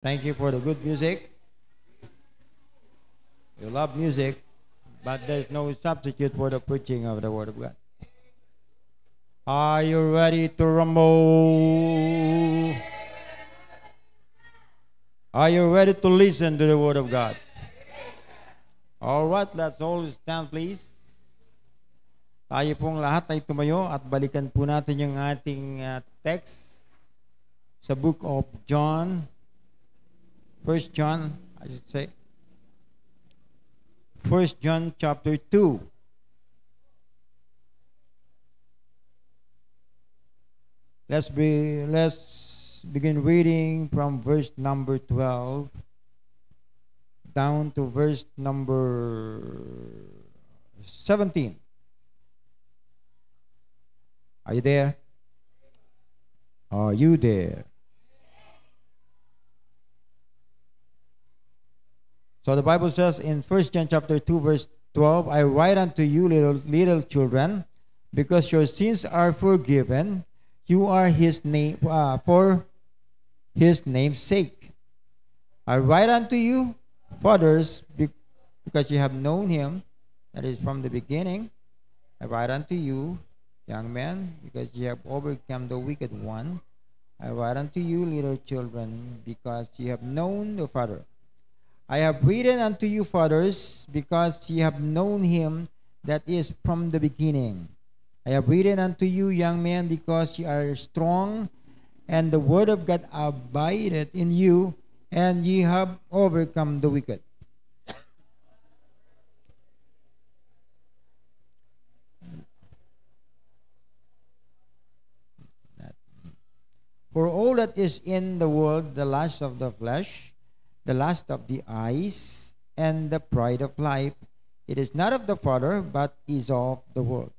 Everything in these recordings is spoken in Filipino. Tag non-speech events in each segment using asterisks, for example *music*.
Thank you for the good music. You love music, but there's no substitute for the preaching of the Word of God. Are you ready to rumble? Are you ready to listen to the Word of God? All right, let's all stand please. Tayo pong lahat ay tumayo at balikan po natin yung ating uh, text sa book of John First John, I should say. First John chapter 2. Let's be let's begin reading from verse number 12 down to verse number 17. Are you there? Are you there? So the Bible says in 1 John chapter 2 verse 12, I write unto you little little children, because your sins are forgiven, you are his name uh, for his name's sake. I write unto you, fathers, because you have known him, that is from the beginning. I write unto you, young men, because you have overcome the wicked one. I write unto you, little children, because you have known the Father. I have written unto you, fathers, because ye have known him that is from the beginning. I have written unto you, young men, because ye are strong, and the word of God abideth in you, and ye have overcome the wicked. For all that is in the world, the lust of the flesh, the lust of the eyes, and the pride of life. It is not of the Father, but is of the world.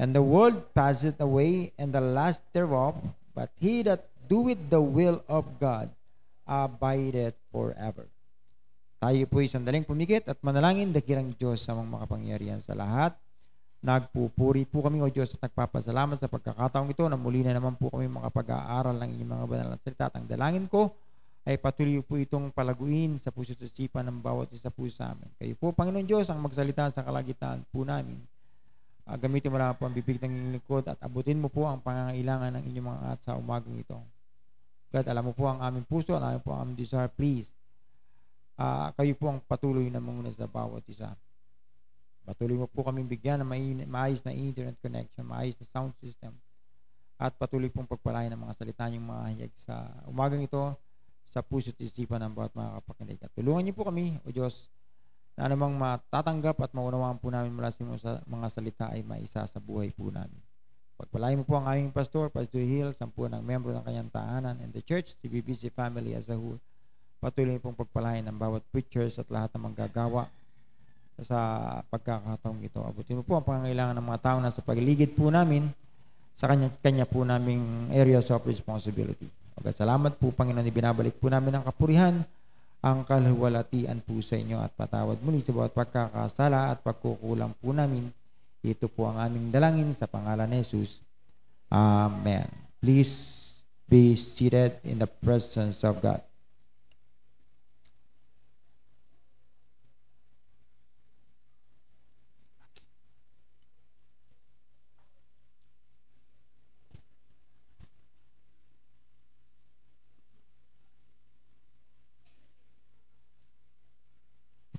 And the world passeth away, and the lust thereof, but he that doeth the will of God abideth forever. Tayo po po'y sandaling pumikit at manalangin dakilang Diyos sa mga makapangyarihan sa lahat. Nagpupuri po kami o Diyos at nagpapasalamat sa pagkakataong ito na muli na naman po kami makapag-aaral ng inyong mga banal na salita at ang dalangin ko ay patuloy po itong palaguin sa puso at isipan ng bawat isa po sa amin. Kayo po, Panginoon Diyos, ang magsalita sa kalagitan po namin. Uh, gamitin mo lang po ang bibig ng inyong likod at abutin mo po ang pangangailangan ng inyong mga at sa umagang ito. God, alam mo po ang aming puso, alam mo po ang aming desire, please. Uh, kayo po ang patuloy na muna sa bawat isa. Patuloy mo po kami bigyan ng maayos na internet connection, maayos na sound system, at patuloy pong pagpalain ng mga salita niyong mga hayag sa umagang ito sa puso't isipan ng bawat mga kapakinig. At tulungan niyo po kami, O Diyos, na anumang matatanggap at maunawaan po namin mula sa mga salita ay maisa sa buhay po namin. Pagpalain mo po ang aming pastor, Pastor Hill, sampu ng membro ng kanyang tahanan and the church, CBBC family as a whole. Patuloy pong pagpalain ng bawat preachers at lahat ng manggagawa sa pagkakataong ito. Abutin mo po ang pangangailangan ng mga tao na sa pagligid po namin sa kanya, kanya po naming areas of responsibility. Okay, salamat po, Panginoon, ibinabalik po namin ang kapurihan, ang kalhuwalatian po sa inyo at patawad muli sa bawat pagkakasala at pagkukulang po namin. Ito po ang aming dalangin sa pangalan ni Jesus. Amen. Please be seated in the presence of God.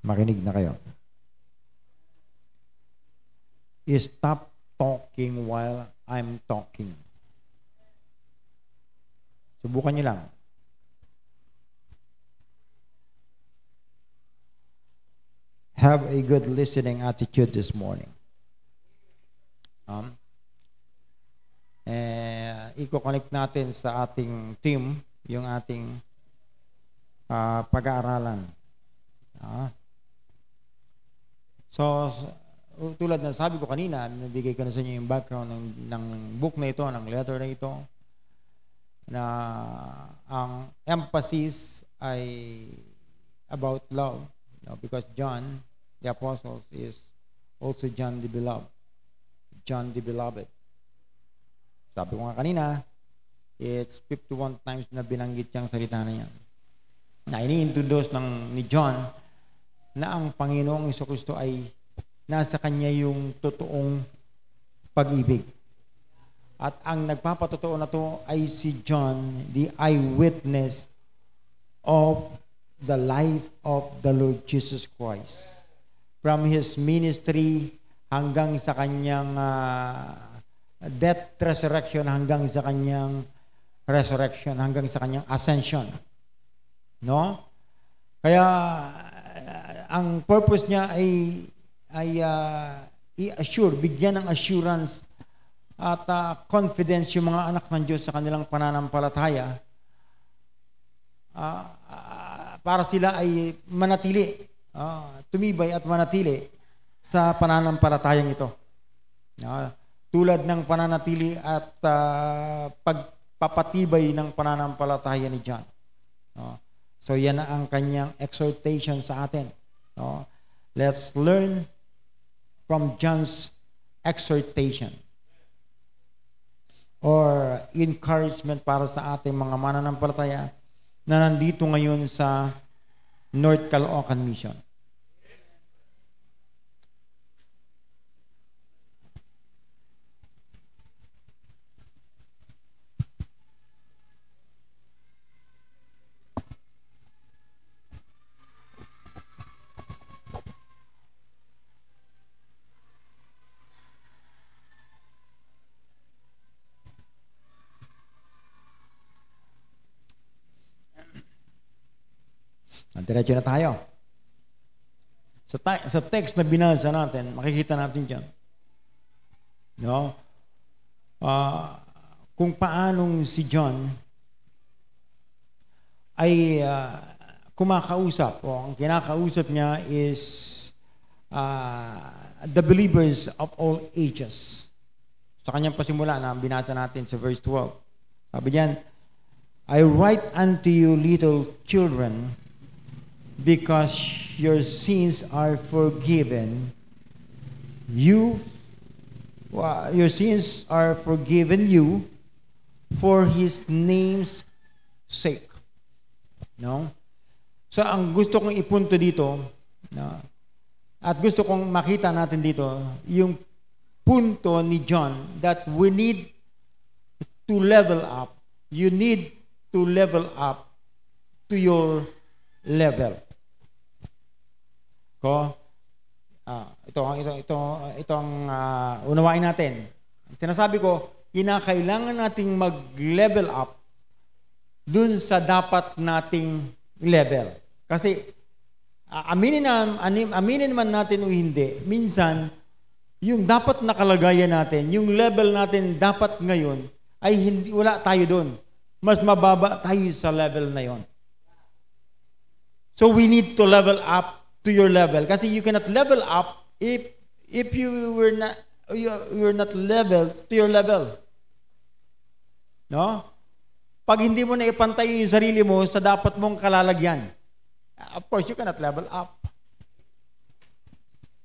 Makinig na kayo. Stop talking while I'm talking. Subukan niyo lang. Have a good listening attitude this morning. Um, eh, i-connect natin sa ating team yung ating uh, pag-aaralan. Ah. Uh, So, tulad na sabi ko kanina, nabigay ko na sa inyo yung background ng, ng book na ito, ng letter na ito, na ang emphasis ay about love. You know, because John, the apostle, is also John the Beloved. John the Beloved. Sabi ko nga kanina, it's 51 times na binanggit yung salita na yan. Na iniintroduce ng, ni John na ang Panginoong Kristo ay nasa Kanya yung totoong pag-ibig. At ang nagpapatotoo na to ay si John, the eyewitness of the life of the Lord Jesus Christ. From his ministry hanggang sa kanyang uh, death, resurrection, hanggang sa kanyang resurrection, hanggang sa kanyang ascension. No? Kaya ang purpose niya ay ay uh, i-assure, bigyan ng assurance at uh, confidence yung mga anak ng Diyos sa kanilang pananampalataya uh, uh, para sila ay manatili, uh, tumibay at manatili sa pananampalatayang ito. Uh, tulad ng pananatili at uh, pagpapatibay ng pananampalataya ni John. Uh, so yan ang kanyang exhortation sa atin. No? Let's learn from John's exhortation or encouragement para sa ating mga mananampalataya na nandito ngayon sa North Caloocan Mission. Diretso na tayo. Sa, ta- sa text na binasa natin, makikita natin dyan. No? Uh, kung paanong si John ay uh, kumakausap o ang kinakausap niya is uh, the believers of all ages. Sa kanyang pasimula na binasa natin sa verse 12. Sabi niyan, I write unto you little children because your sins are forgiven. You, well, your sins are forgiven you for His name's sake. No? So, ang gusto kong ipunto dito, no? at gusto kong makita natin dito, yung punto ni John that we need to level up. You need to level up to your level ko. Uh, ito ang ito ito itong uh, ah, unawain natin. Sinasabi ko, kinakailangan nating mag-level up dun sa dapat nating level. Kasi uh, aminin na aminin man natin o hindi, minsan yung dapat nakalagayan natin, yung level natin dapat ngayon ay hindi wala tayo doon. Mas mababa tayo sa level na yon. So we need to level up to your level. Kasi you cannot level up if if you were not you were not level to your level. No? Pag hindi mo na ipantay yung sarili mo sa dapat mong kalalagyan. Of course, you cannot level up.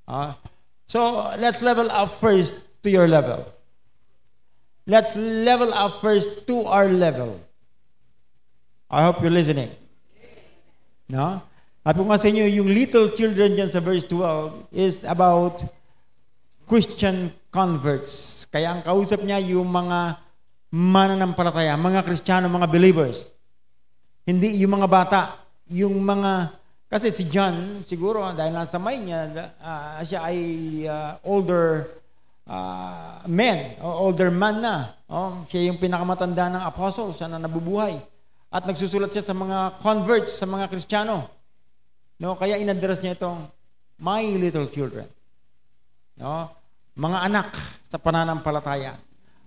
Ah. So, let's level up first to your level. Let's level up first to our level. I hope you're listening. No? At kung sa inyo, yung little children dyan sa verse 12 is about Christian converts. Kaya ang kausap niya yung mga mananampalataya, mga Kristiyano, mga believers. Hindi yung mga bata, yung mga kasi si John siguro dahil nasa may niya uh, siya ay uh, older uh, ah, man, older man na. Oh, siya yung pinakamatanda ng apostles, siya na nabubuhay. At nagsusulat siya sa mga converts, sa mga Kristiyano. No, kaya inaddress niya itong my little children. No? Mga anak sa pananampalataya.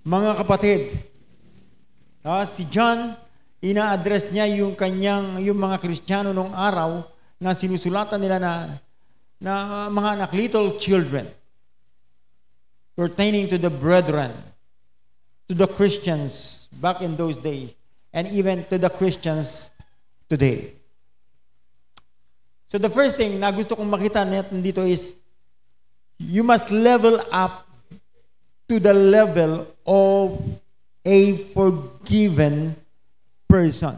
Mga kapatid. No? Si John, ina-address niya yung kanyang, yung mga Kristiyano nung araw na sinusulatan nila na, na mga anak, little children. Pertaining to the brethren, to the Christians back in those days, and even to the Christians today. So the first thing na gusto kong makita natin dito is you must level up to the level of a forgiven person.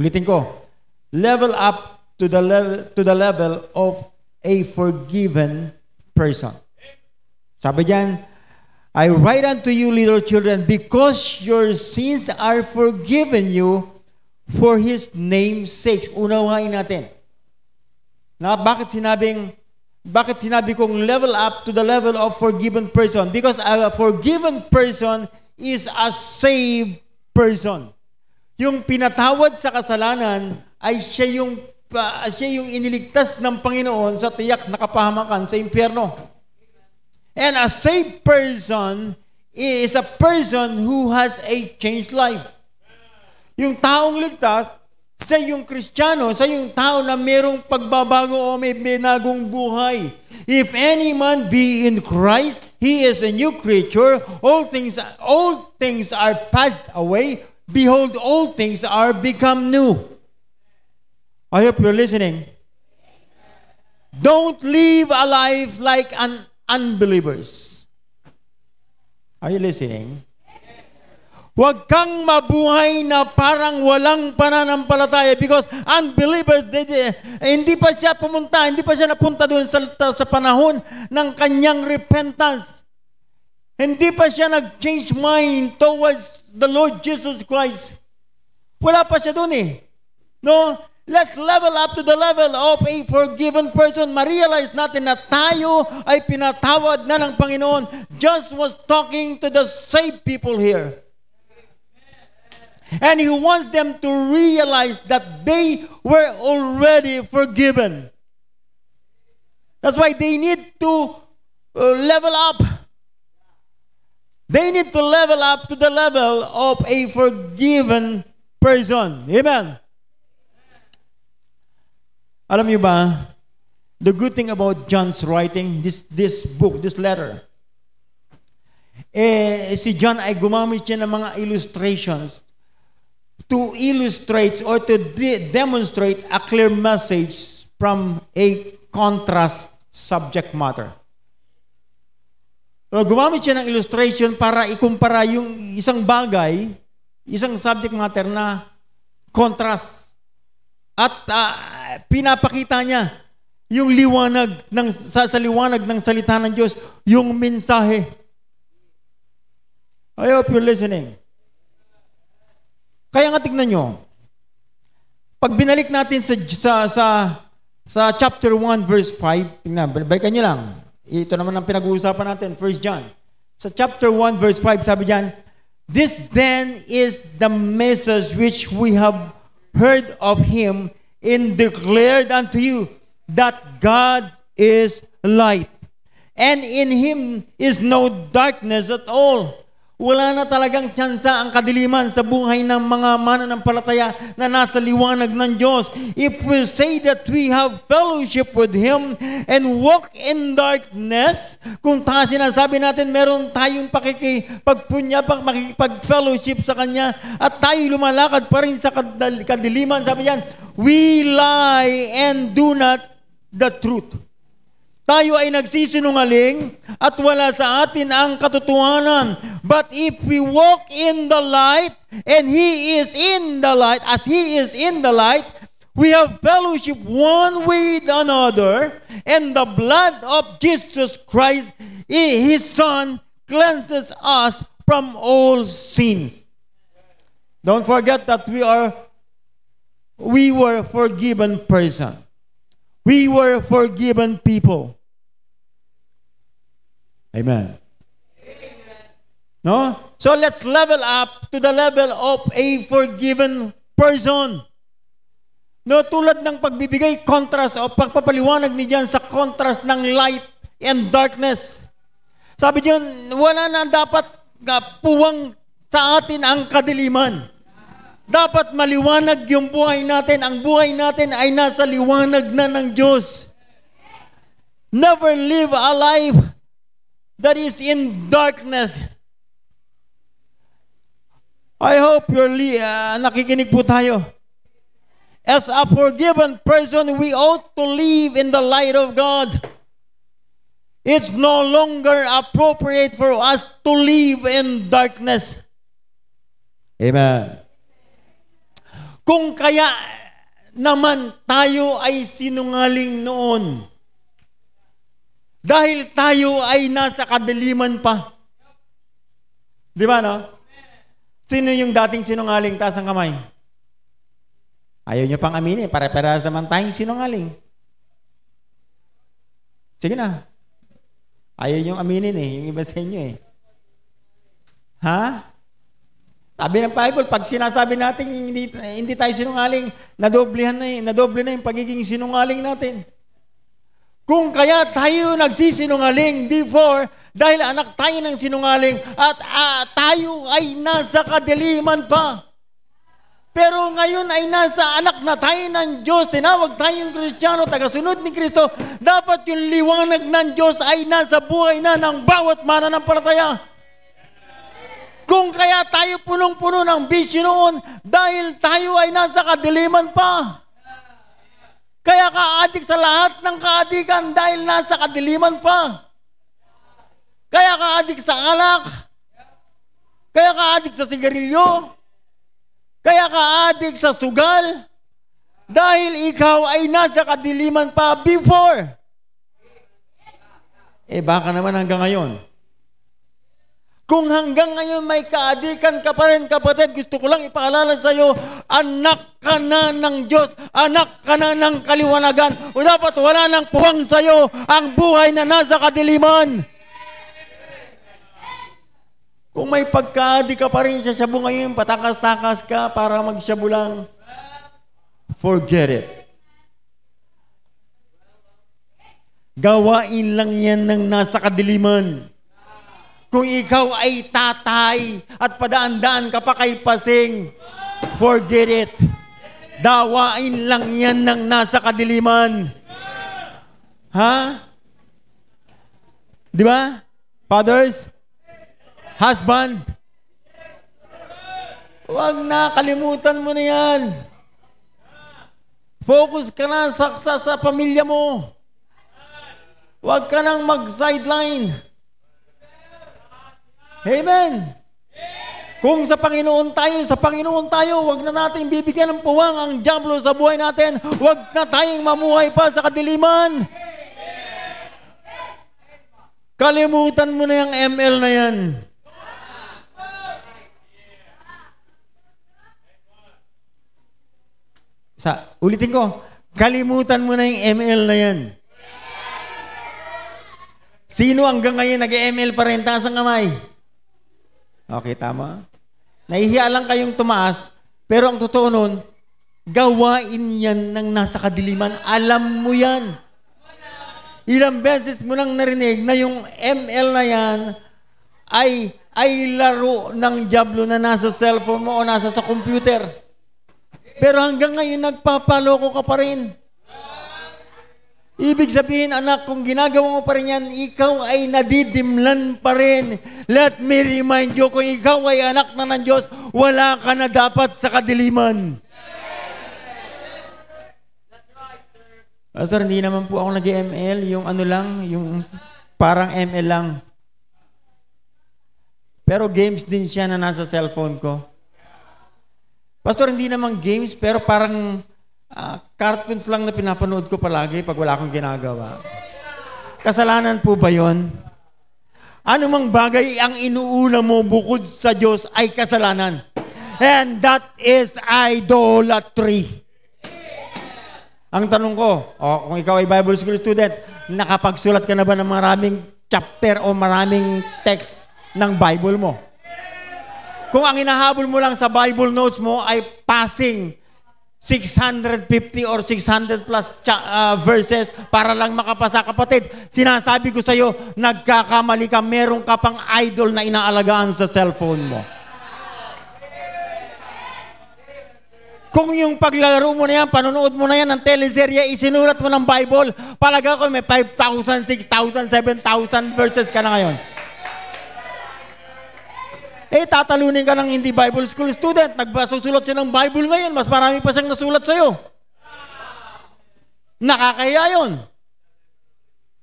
Ulitin ko. Level up to the level to the level of a forgiven person. Sabi diyan, I write unto you little children because your sins are forgiven you for His name's sake. Unawain natin. Na bakit sinabing, bakit sinabi kong level up to the level of forgiven person? Because a forgiven person is a saved person. Yung pinatawad sa kasalanan ay siya yung uh, siya yung iniligtas ng Panginoon sa tiyak na kapahamakan sa impyerno. And a saved person is a person who has a changed life. Yung taong ligtas, sa yung kristyano, sa yung tao na mayroong pagbabago o may binagong buhay. If any man be in Christ, he is a new creature. All things, all things are passed away. Behold, all things are become new. I hope you're listening. Don't live a life like an unbelievers. Are you listening? Huwag kang mabuhay na parang walang pananampalataya because unbelievers, they, they, hindi pa siya pumunta, hindi pa siya napunta doon sa, sa panahon ng kanyang repentance. Hindi pa siya nag-change mind towards the Lord Jesus Christ. Wala pa siya doon eh. No? Let's level up to the level of a forgiven person. Ma-realize natin na tayo ay pinatawad na ng Panginoon. Just was talking to the saved people here. And He wants them to realize that they were already forgiven. That's why they need to uh, level up. They need to level up to the level of a forgiven person. Amen. Alam niyo ba, the good thing about John's writing, this, this book, this letter, eh, si John ay gumamit siya ng mga illustrations to illustrate or to de- demonstrate a clear message from a contrast subject matter. So, gumamit siya ng illustration para ikumpara yung isang bagay, isang subject matter na contrast. At uh, pinapakita niya yung liwanag ng sa, sa liwanag ng salita ng Diyos, yung mensahe. I hope you're listening. Kaya nga tignan nyo, pag binalik natin sa, sa, sa, sa chapter 1 verse 5, tignan, balikan nyo lang. Ito naman ang pinag-uusapan natin, 1 John. Sa chapter 1 verse 5, sabi diyan, This then is the message which we have heard of Him and declared unto you that God is light. And in Him is no darkness at all. Wala na talagang tsansa ang kadiliman sa buhay ng mga mananampalataya na nasa liwanag ng Diyos. If we say that we have fellowship with Him and walk in darkness, kung ta sinasabi natin meron tayong pakikipagpunya, makikipag-fellowship sa Kanya at tayo lumalakad pa rin sa kadiliman, sabi yan, we lie and do not the truth tayo ay nagsisinungaling at wala sa atin ang katotohanan. But if we walk in the light and He is in the light, as He is in the light, we have fellowship one with another and the blood of Jesus Christ, His Son, cleanses us from all sins. Don't forget that we are we were forgiven person. We were forgiven people. Amen. No? So let's level up to the level of a forgiven person. No, tulad ng pagbibigay contrast o pagpapaliwanag ni John sa contrast ng light and darkness. Sabi diyan, wala na dapat puwang sa atin ang kadiliman. Dapat maliwanag yung buhay natin. Ang buhay natin ay nasa liwanag na ng Diyos. Never live a life that is in darkness. I hope you're li- uh, nakikinig po tayo. As a forgiven person, we ought to live in the light of God. It's no longer appropriate for us to live in darkness. Amen. Kung kaya naman tayo ay sinungaling noon. Dahil tayo ay nasa kadiliman pa. Di ba, no? Sino yung dating sinungaling taas ang kamay? Ayaw nyo pang aminin. Pare-parehas naman tayong sinungaling. Sige na. Ayaw nyo aminin eh. Yung iba sa inyo eh. Ha? Sabi ng Bible, pag sinasabi natin hindi, hindi tayo sinungaling, nadoblihan na, nadoble na yung pagiging sinungaling natin. Kung kaya tayo nagsisinungaling before, dahil anak tayo ng sinungaling at uh, tayo ay nasa kadiliman pa. Pero ngayon ay nasa anak na tayo ng Diyos, tinawag tayong Kristiyano, tagasunod ni Kristo, dapat yung liwanag ng Diyos ay nasa buhay na ng bawat mananampalataya. palataya. Kung kaya tayo punong-puno ng bisyo noon dahil tayo ay nasa kadiliman pa. Kaya kaadik sa lahat ng kaadikan dahil nasa kadiliman pa. Kaya kaadik sa alak. Kaya kaadik sa sigarilyo. Kaya kaadik sa sugal. Dahil ikaw ay nasa kadiliman pa before. Eh baka naman hanggang ngayon, kung hanggang ngayon may kaadikan ka pa rin, kapatid, gusto ko lang ipaalala sa iyo, anak ka na ng Diyos, anak ka na ng kaliwanagan, o dapat wala nang puwang sa iyo ang buhay na nasa kadiliman. Kung may pagkaadi ka pa rin sa shabu ngayon, patakas-takas ka para magshabu lang, forget it. Gawain lang yan ng nasa kadiliman kung ikaw ay tatay at padaan-daan ka pa kay pasing, forget it. Dawain lang yan ng nasa kadiliman. Ha? Di ba? Fathers? Husband? Huwag na, kalimutan mo na yan. Focus ka na sa, sa, sa pamilya mo. Huwag ka nang mag-sideline. Amen! Kung sa Panginoon tayo, sa Panginoon tayo, huwag na natin bibigyan ng puwang ang diablo sa buhay natin. Huwag na tayong mamuhay pa sa kadiliman. Kalimutan mo na yung ML na yan. Sa, ulitin ko, kalimutan mo na yung ML na yan. Sino hanggang ngayon nag-ML pa rin? Taas ang kamay. Okay, tama? Nahihiya lang kayong tumaas, pero ang totoo nun, gawain yan ng nasa kadiliman. Alam mo yan. Ilang beses mo nang narinig na yung ML na yan ay, ay laro ng jablo na nasa cellphone mo o nasa sa computer. Pero hanggang ngayon, nagpapaloko ka pa rin. Ibig sabihin, anak, kung ginagawa mo pa rin yan, ikaw ay nadidimlan pa rin. Let me remind you, kung ikaw ay anak na ng Diyos, wala ka na dapat sa kadiliman. Pastor, ah, hindi naman po ako nag-ML. Yung ano lang, yung parang ML lang. Pero games din siya na nasa cellphone ko. Pastor, hindi naman games, pero parang uh, cartoons lang na pinapanood ko palagi pag wala akong ginagawa. Kasalanan po ba yon? Ano mang bagay ang inuuna mo bukod sa Diyos ay kasalanan. And that is idolatry. Ang tanong ko, oh, kung ikaw ay Bible school student, nakapagsulat ka na ba ng maraming chapter o maraming text ng Bible mo? Kung ang inahabol mo lang sa Bible notes mo ay passing 650 or 600 plus uh, verses para lang makapasa kapatid. Sinasabi ko sa iyo, nagkakamali ka, meron ka pang idol na inaalagaan sa cellphone mo. Kung yung paglalaro mo na yan, panonood mo na yan ng teleserye, isinulat mo ng Bible, palaga ko may 5,000, 6,000, 7,000 verses ka na ngayon. Eh, tatalunin ka ng hindi Bible school student. Nagbasusulat siya ng Bible ngayon. Mas marami pa siyang nasulat sa'yo. Nakakaya yon.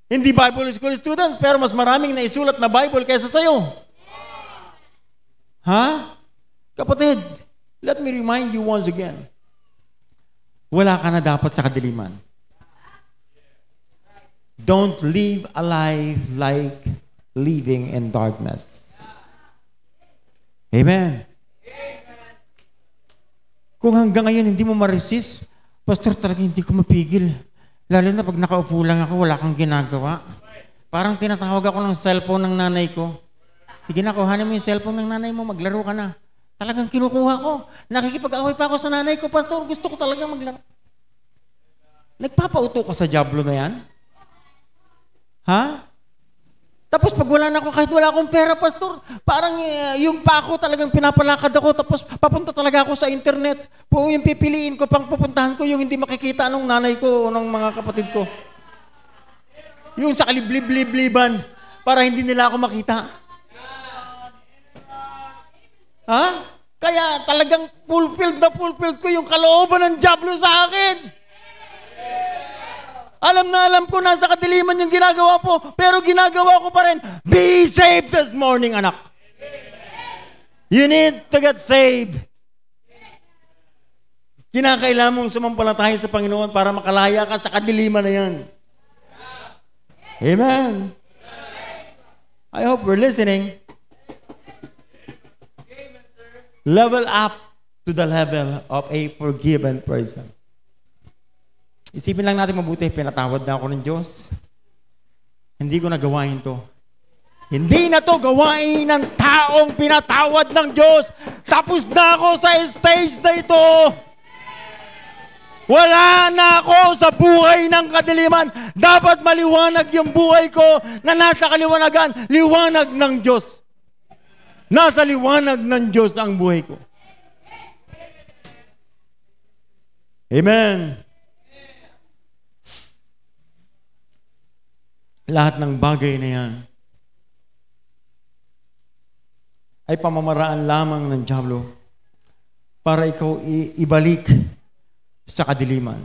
Hindi Bible school students, pero mas maraming naisulat na Bible kaysa sa'yo. Ha? Kapatid, let me remind you once again. Wala ka na dapat sa kadiliman. Don't live a life like living in darkness. Amen. Amen. Kung hanggang ngayon hindi mo ma-resist, Pastor, talaga hindi ko mapigil. Lalo na pag nakaupo lang ako, wala kang ginagawa. Parang tinatawag ako ng cellphone ng nanay ko. Sige na, kuhanin mo yung cellphone ng nanay mo, maglaro ka na. Talagang kinukuha ko. Nakikipag-away pa ako sa nanay ko, Pastor, gusto ko talaga maglaro. Nagpapauto ka sa jablo na yan? Ha? Tapos pag wala na ako, kahit wala akong pera, pastor, parang uh, yung ako talagang pinapalakad ako, tapos papunta talaga ako sa internet. Po, yung pipiliin ko, pang pupuntahan ko, yung hindi makikita ng nanay ko o ng mga kapatid ko. Yung sa kalibliblibliban, para hindi nila ako makita. Ha? Kaya talagang fulfilled na fulfilled ko yung kalooban ng Diablo sa akin. Alam na alam ko, nasa kadiliman yung ginagawa po, pero ginagawa ko pa rin. Be saved this morning, anak. You need to get saved. Kinakailangan mong sumampalataya sa Panginoon para makalaya ka sa kadiliman na yan. Amen. I hope we're listening. Level up to the level of a forgiven person. Isipin lang natin mabuti, pinatawad na ako ng Diyos. Hindi ko nagawain to. Hindi na to gawain ng taong pinatawad ng Diyos. Tapos na ako sa stage na ito. Wala na ako sa buhay ng kadiliman. Dapat maliwanag yung buhay ko na nasa kaliwanagan, liwanag ng Diyos. Nasa liwanag ng Diyos ang buhay ko. Amen. lahat ng bagay na yan ay pamamaraan lamang ng Diablo para ikaw ibalik sa kadiliman.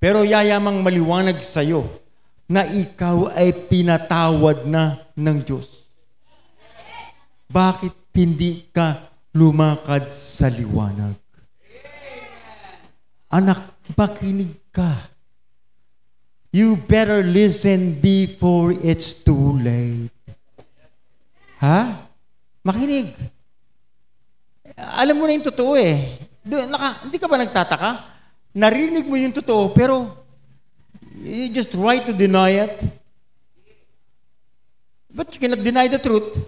Pero yayamang maliwanag sa iyo na ikaw ay pinatawad na ng Diyos. Bakit hindi ka lumakad sa liwanag? Anak, makinig ka you better listen before it's too late. Ha? Makinig. Alam mo na yung totoo eh. Naka, hindi ka ba nagtataka? Narinig mo yung totoo, pero you just try to deny it. But you cannot deny the truth.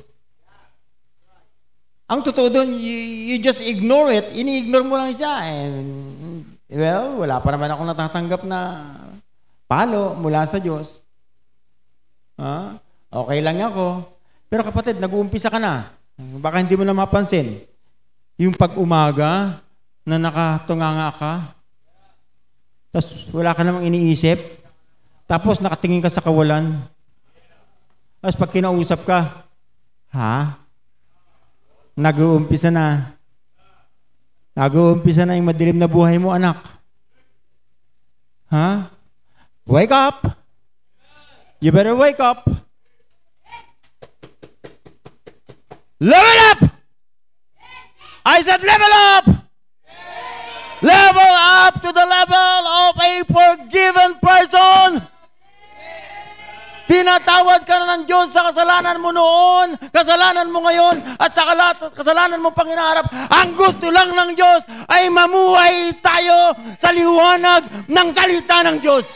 Ang totoo doon, you, you just ignore it. Ini-ignore mo lang siya. And, well, wala pa naman ako natatanggap na palo mula sa Diyos. Ha? Okay lang ako. Pero kapatid, nag-uumpisa ka na. Baka hindi mo na mapansin. Yung pag-umaga na nakatunganga ka, tapos wala ka namang iniisip, tapos nakatingin ka sa kawalan, tapos pag kinausap ka, ha? Nag-uumpisa na. Nag-uumpisa na yung madilim na buhay mo, anak. Ha? Wake up! You better wake up! Level up! I said level up! Level up to the level of a forgiven person! Pinatawad ka na ng Diyos sa kasalanan mo noon, kasalanan mo ngayon, at sa kasalanan mo pang Ang gusto lang ng Diyos ay mamuhay tayo sa liwanag ng salita ng Diyos.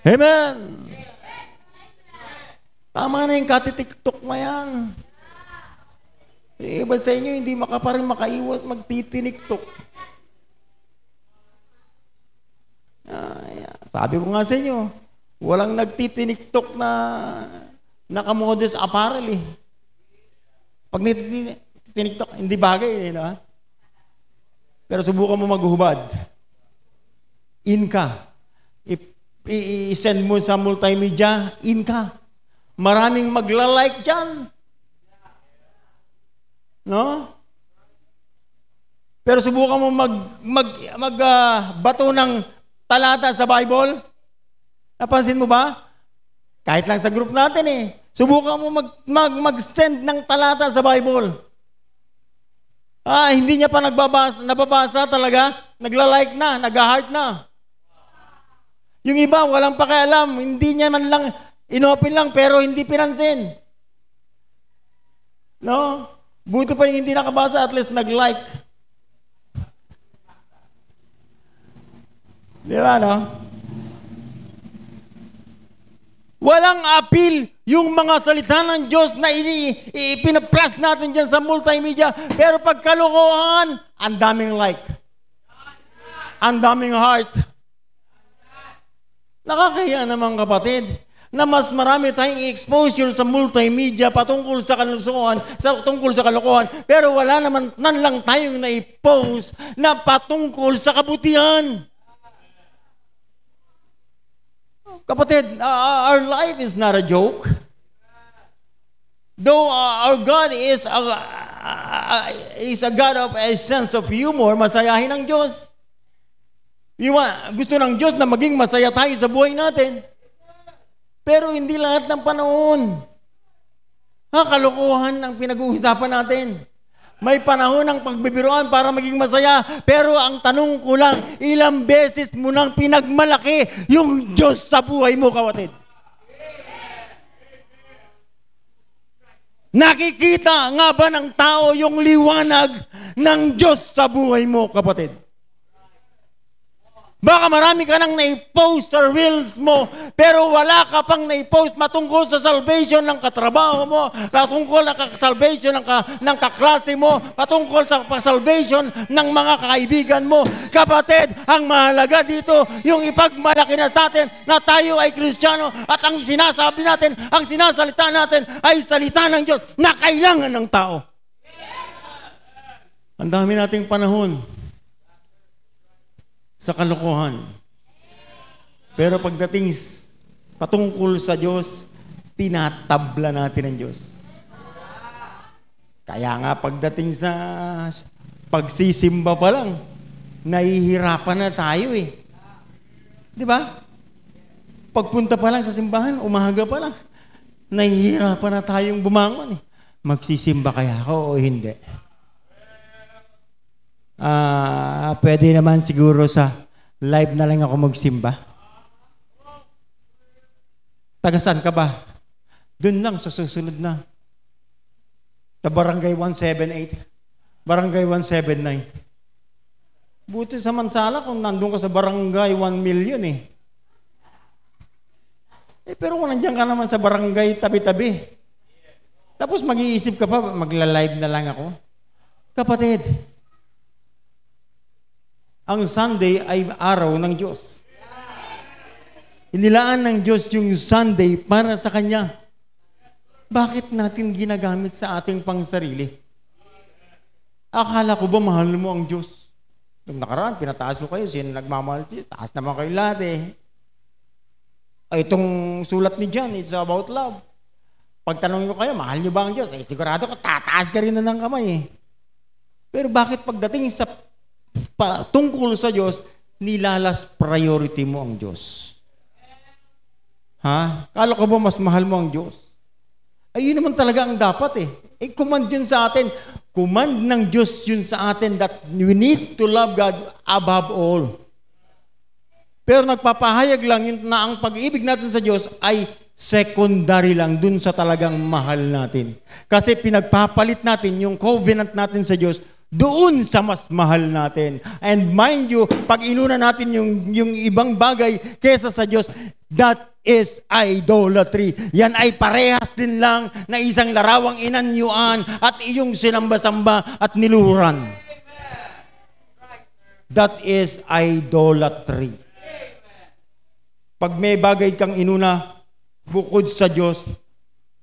Amen! Tama na yung katitiktok mo yan. Yung eh, iba sa inyo, hindi makaparing makaiwas, magtitiniktok. Ah, yeah. Sabi ko nga sa inyo, walang nagtitiniktok na nakamodus apparel eh. Pag nitiniktok, hindi bagay eh. No? Pero subukan mo maghubad. In ka. If i-send mo sa multimedia, in ka. Maraming magla-like dyan. No? Pero subukan mo mag mag magbato ah, uh, ng talata sa Bible. Napansin mo ba? Kahit lang sa group natin eh. Subukan mo mag, mag mag-send ng talata sa Bible. Ah, hindi niya pa nagbabasa, nababasa talaga, nagla-like na, nag-heart na. Yung iba, walang pakialam. Hindi niya man lang, inopen lang, pero hindi pinansin. No? Buti pa yung hindi nakabasa, at least nag-like. Di ba, no? Walang appeal yung mga salita ng Diyos na ipinaplas natin dyan sa multimedia. Pero pag kalukuhan, ang daming like. Ang daming heart. Nakakaya naman kapatid na mas marami tayong exposure sa multimedia patungkol sa kalusuhan, sa tungkol sa kalokohan, pero wala naman nan lang tayong na-post na patungkol sa kabutihan. Kapatid, uh, uh, our life is not a joke. Though uh, our God is a, uh, uh, uh is a God of a sense of humor, masayahin ang Diyos. Iwa, gusto ng Diyos na maging masaya tayo sa buhay natin. Pero hindi lahat ng panahon. Ha, kalokohan ang pinag-uusapan natin. May panahon ng pagbibiroan para maging masaya. Pero ang tanong ko lang, ilang beses mo nang pinagmalaki yung Diyos sa buhay mo, kawatid? Nakikita nga ba ng tao yung liwanag ng Diyos sa buhay mo, kapatid? Baka marami ka nang na-post or reels mo, pero wala ka pang na-post matungkol sa salvation ng katrabaho mo, patungkol na salvation ng, ka, ng kaklase mo, patungkol sa salvation ng mga kaibigan mo. Kapatid, ang mahalaga dito, yung ipagmalaki na sa atin na tayo ay Kristiyano at ang sinasabi natin, ang sinasalita natin ay salita ng Diyos na kailangan ng tao. Ang dami nating panahon sa kalokohan. Pero pagdating patungkol sa Diyos, tinatabla natin ang Diyos. Kaya nga pagdating sa pagsisimba pa lang, nahihirapan na tayo eh. Di ba? Pagpunta pa lang sa simbahan, umaga pa lang, nahihirapan na tayong bumangon eh. Magsisimba kaya ako o hindi? uh, pwede naman siguro sa live na lang ako magsimba. Tagasan ka ba? Doon lang sa susunod na. Sa Barangay 178. Barangay 179. Buti sa mansala kung nandun ka sa barangay 1 million eh. Eh pero kung nandiyan ka naman sa barangay tabi-tabi, tapos mag-iisip ka pa, magla-live na lang ako. Kapatid, ang Sunday ay araw ng Diyos. Inilaan ng Diyos yung Sunday para sa Kanya. Bakit natin ginagamit sa ating pangsarili? Akala ko ba mahal mo ang Diyos? Nung nakaraan, pinataas ko kayo, sino nagmamahal siya? Taas naman kayo lahat eh. Ay, itong sulat ni John, it's about love. Pagtanong ko kayo, mahal niyo ba ang Diyos? Eh, sigurado ko, tataas ka rin na ng kamay eh. Pero bakit pagdating sa pa, tungkol sa Diyos, nilalas priority mo ang Diyos. Ha? Kala ko ba mas mahal mo ang Diyos? Ayun Ay, naman talaga ang dapat eh. Eh, command yun sa atin. Command ng Diyos yun sa atin that we need to love God above all. Pero nagpapahayag lang yun na ang pag-ibig natin sa Diyos ay secondary lang dun sa talagang mahal natin. Kasi pinagpapalit natin yung covenant natin sa Diyos doon sa mas mahal natin. And mind you, pag inuna natin yung, yung ibang bagay kesa sa Diyos, that is idolatry. Yan ay parehas din lang na isang larawang inanyuan at iyong sinamba-samba at niluran. That is idolatry. Pag may bagay kang inuna, bukod sa Diyos,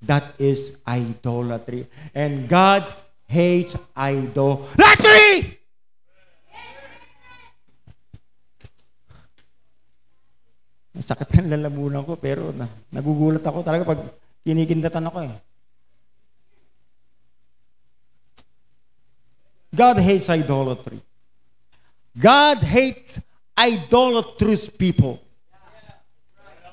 that is idolatry. And God hates idolatry. Masakit *laughs* ng lalamunan ko pero na, nagugulat ako talaga pag kinikindatan ako eh. God hates idolatry. God hates idolatrous people.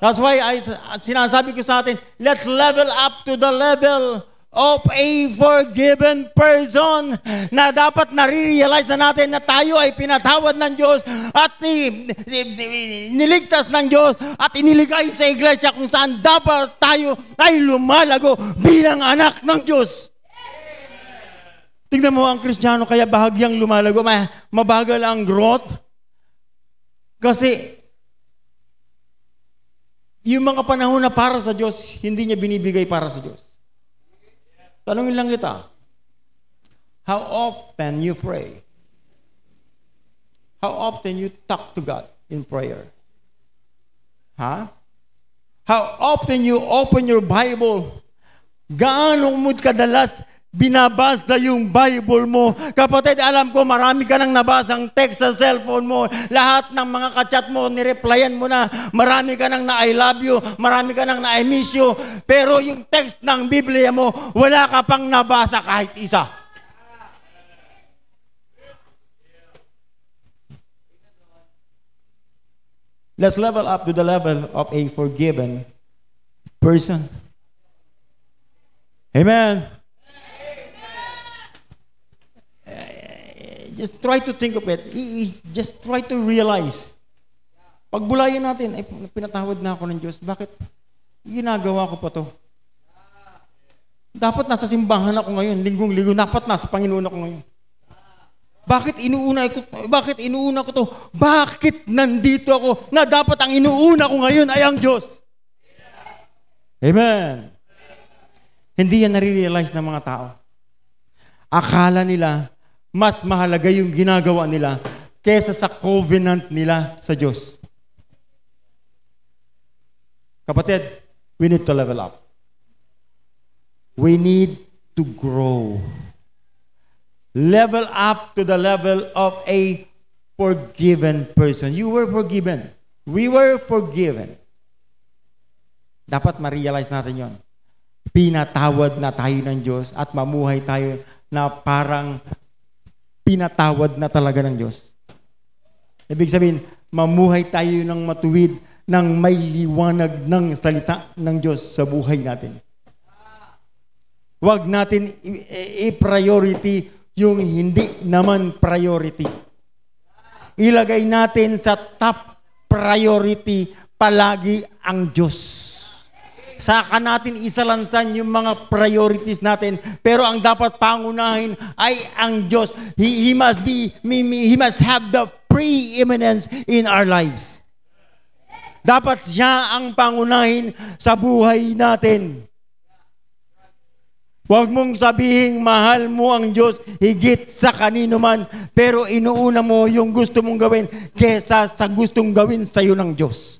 That's why I, sinasabi ko sa atin, let's level up to the level of a forgiven person na dapat nare-realize na natin na tayo ay pinatawad ng Diyos at ni, ni, ni, niligtas ng Diyos at iniligay sa iglesia kung saan dapat tayo ay lumalago bilang anak ng Diyos. Tingnan mo ang Kristiyano kaya bahagyang lumalago, may mabagal ang growth. Kasi yung mga panahon na para sa Diyos, hindi niya binibigay para sa Diyos. Tanungin lang kita, how often you pray? How often you talk to God in prayer? Ha? Huh? How often you open your Bible? Gaano mo kadalas binabasa yung Bible mo. Kapatid, alam ko marami ka nang nabasang text sa cellphone mo. Lahat ng mga kachat mo, nireplyan mo na. Marami ka nang na I love you, marami ka nang na I miss you. Pero yung text ng Biblia mo, wala ka pang nabasa kahit isa. Let's level up to the level of a forgiven person. Amen. just try to think of it. Just try to realize. Pagbulayan natin, ay pinatawad na ako ng Diyos. Bakit? Ginagawa ko pa to. Dapat nasa simbahan ako ngayon, linggong-linggo. Dapat nasa Panginoon ako ngayon. Bakit inuuna ko, bakit inuuna ko to? Bakit nandito ako na dapat ang inuuna ko ngayon ay ang Diyos? Amen. Hindi yan nare-realize ng mga tao. Akala nila mas mahalaga yung ginagawa nila kesa sa covenant nila sa Diyos. Kapatid, we need to level up. We need to grow. Level up to the level of a forgiven person. You were forgiven. We were forgiven. Dapat ma-realize natin yon. Pinatawad na tayo ng Diyos at mamuhay tayo na parang pinatawad na talaga ng Diyos. Ibig sabihin, mamuhay tayo ng matuwid ng may liwanag ng salita ng Diyos sa buhay natin. Huwag natin i-priority yung hindi naman priority. Ilagay natin sa top priority palagi ang Diyos saka natin isalansan yung mga priorities natin. Pero ang dapat pangunahin ay ang Diyos. He, he must be, he must have the preeminence in our lives. Dapat siya ang pangunahin sa buhay natin. Huwag mong sabihing mahal mo ang Diyos higit sa kanino man, pero inuuna mo yung gusto mong gawin kesa sa gustong gawin sa'yo ng Diyos.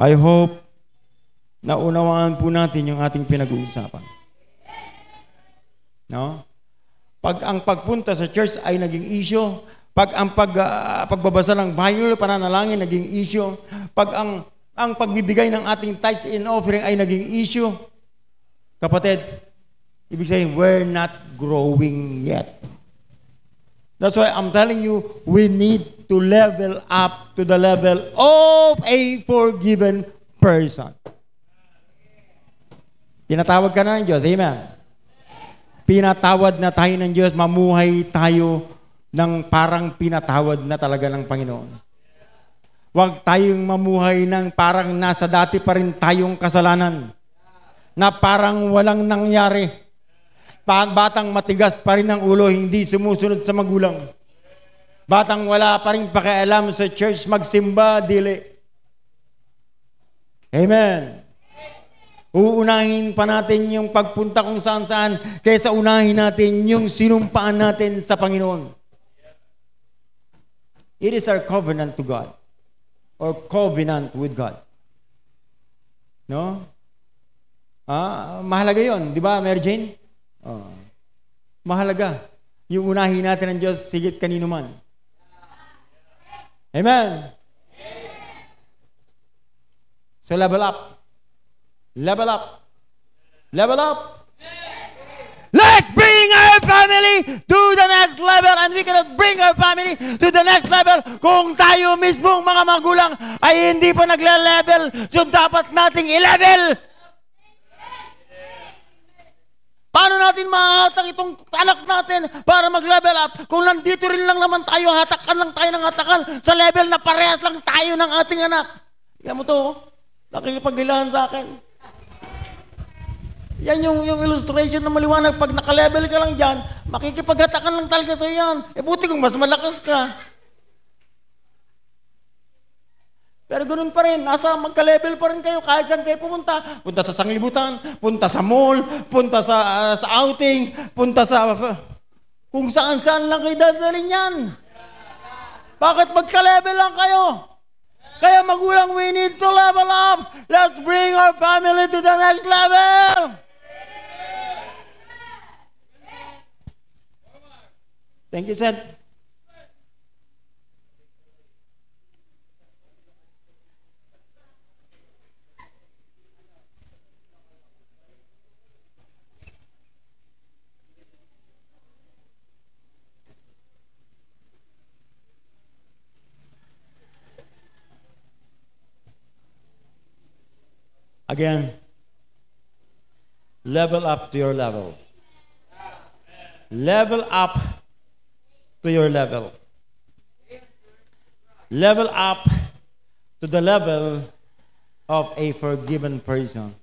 I hope naunawaan po natin yung ating pinag-uusapan. No? Pag ang pagpunta sa church ay naging issue, pag ang pag, uh, pagbabasa ng Bible, pananalangin, naging issue, pag ang, ang pagbibigay ng ating tithes and offering ay naging issue, kapatid, ibig sabihin, we're not growing yet. That's why I'm telling you, we need to level up to the level of a forgiven person. Pinatawag ka na ng Diyos. Amen. Pinatawad na tayo ng Diyos. Mamuhay tayo ng parang pinatawad na talaga ng Panginoon. Huwag tayong mamuhay ng parang nasa dati pa rin tayong kasalanan. Na parang walang nangyari. Batang matigas pa rin ang ulo, hindi sumusunod sa magulang. Batang wala pa rin pakialam sa church, magsimba, dili. Amen. Uunahin pa natin yung pagpunta kung saan saan kaysa unahin natin yung sinumpaan natin sa Panginoon. It is our covenant to God or covenant with God. No? Ah, mahalaga yon, di ba, Mary Jane? Oh. Mahalaga. Yung unahin natin ng Diyos sigit kanino man. Amen. Amen. So level up. Level up. Level up. Let's bring our family to the next level and we cannot bring our family to the next level kung tayo mismong mga magulang ay hindi pa nagle-level. So dapat nating i-level. Paano natin mahatak itong anak natin para mag-level up kung nandito rin lang naman tayo, hatakan lang tayo ng hatakan sa level na parehas lang tayo ng ating anak. Yan mo to, oh. nakikipagilahan sa akin. Yan yung, yung illustration ng maliwanag. Pag nakalevel ka lang dyan, makikipaghatakan lang talaga sa yan. E buti kung mas malakas ka. Pero ganun pa rin, nasa magka-level pa rin kayo kahit saan kayo pumunta. Punta sa sanglibutan, punta sa mall, punta sa, uh, sa outing, punta sa... Uh, kung saan-saan lang kayo dadalhin yan. Bakit magka-level lang kayo? Kaya magulang, we need to level up. Let's bring our family to the next level. Thank you, sir. Again, level up to your level. Level up to your level. Level up to the level of a forgiven person.